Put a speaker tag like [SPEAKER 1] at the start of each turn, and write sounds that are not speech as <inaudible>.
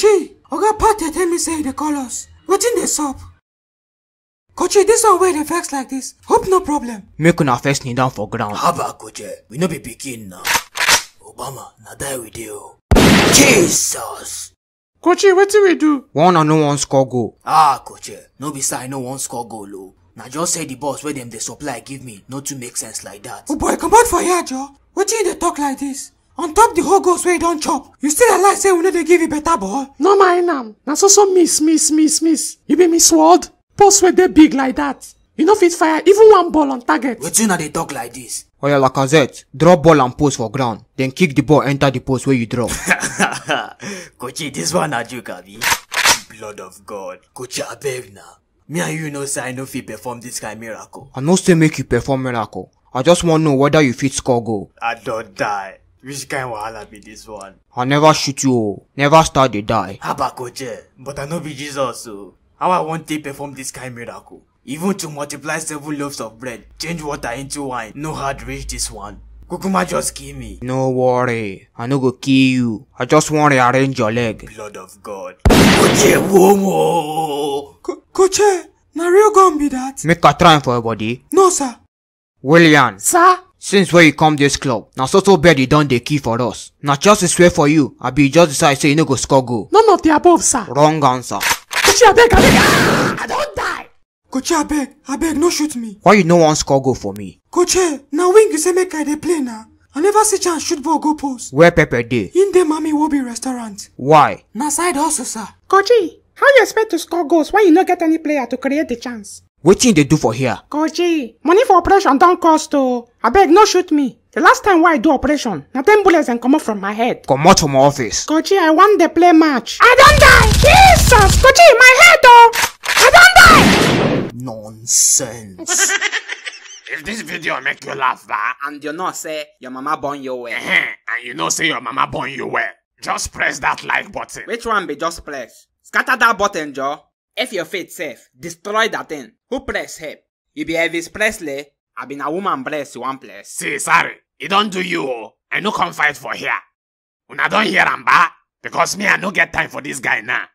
[SPEAKER 1] Kochi, Oga Pate tell me say the colors. call us. Wetin dey sup? Kochi, this one wear the vex like this. hope no problem. Make una face kneel down for ground. Haba Kochi, we no be
[SPEAKER 2] begin now.
[SPEAKER 1] Obama, na die
[SPEAKER 2] we dey o. Jesus!
[SPEAKER 1] Kochi, do we do? One and no one score goal.
[SPEAKER 2] Ah, Kochi, no be say I no one score goal low. Now just say the boss where them the supply give me Not to make sense like that.
[SPEAKER 1] Oh boy out for here Joe. What you the talk like this. on top the whole goals wey you don chop you still dey lie say we no dey give you better ball. no mind am na so so miss miss miss miss you be miss world post wey dey big like that you no fit fire even one ball on target. wetin una dey talk like dis. oya lacazette Drop ball and post for ground then kick the ball enter the post where you draw.
[SPEAKER 2] <laughs>
[SPEAKER 1] kochi this one
[SPEAKER 2] na joke abi. blood of god kochi abeg na me and you know say i no fit perform this kind miracle.
[SPEAKER 1] i no say make you perform miracle i just wan know whether you fit score goal.
[SPEAKER 2] i don't die. Which kind of wahala be this one?
[SPEAKER 1] I never shoot you oh. never start to die.
[SPEAKER 2] Abakoje, but I know be Jesus so oh. How I wan take perform this kind miracle? Even to multiply seven loaves of bread, change water into wine, no hard reach this one.
[SPEAKER 1] Kukuma just kill me. No worry, I no go kill you. I just want to arrange your leg. Blood of God. Koche womo! Koche, na real gun be that? Make a try for your body. No sir. William. Sir? since where you come this club now so so bed you don dey kill for us Now just chelsea swear for you I be just decide say you no go score goal none of the above sir wrong answer kochi abeg abeg i ah, don't die kochi abeg abeg no shoot me why you no want score goal for me kochi now wing you say make i dey play now, i never see chance shoot ball go post where pepper dey im dey mami wobi restaurant why Now side also, sir kochi how you expect to score goals when you no get any player to create di chance wetin you dey do for here koji money for operation don cost o abeg no shoot me the last time wey i do operation na ten bullets dem comot from my head comot from my office koji i wan dey play match i don die jesus koji my head o i don die nonsense <laughs> if dis video make you laugh ba and you know say your mama born you well and you know say your mama born you well just press dat like button which one be just press scatter dat button joe If your faith safe, destroy that thing. Who press help? You be Elvis Presley? I been a woman breast you one place. See, sorry. It don't do you, oh. I no come fight for here.
[SPEAKER 2] When I don't hear him
[SPEAKER 1] back, because me I no get time for
[SPEAKER 2] this guy now.